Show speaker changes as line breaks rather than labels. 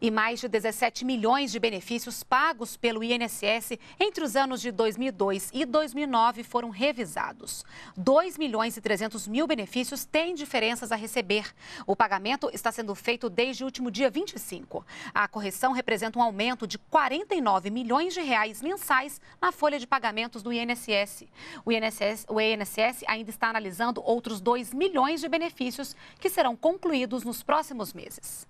e mais de 17 milhões de benefícios pagos pelo INSS entre os anos de 2002 e 2009 foram revisados. 2 milhões e 300 mil benefícios têm diferenças a receber. O pagamento está sendo feito desde o último dia 25. A correção representa um aumento de 49 milhões de reais mensais na folha de pagamentos do INSS. O INSS, o INSS ainda está analisando outros 2 milhões de benefícios que serão concluídos nos próximos meses.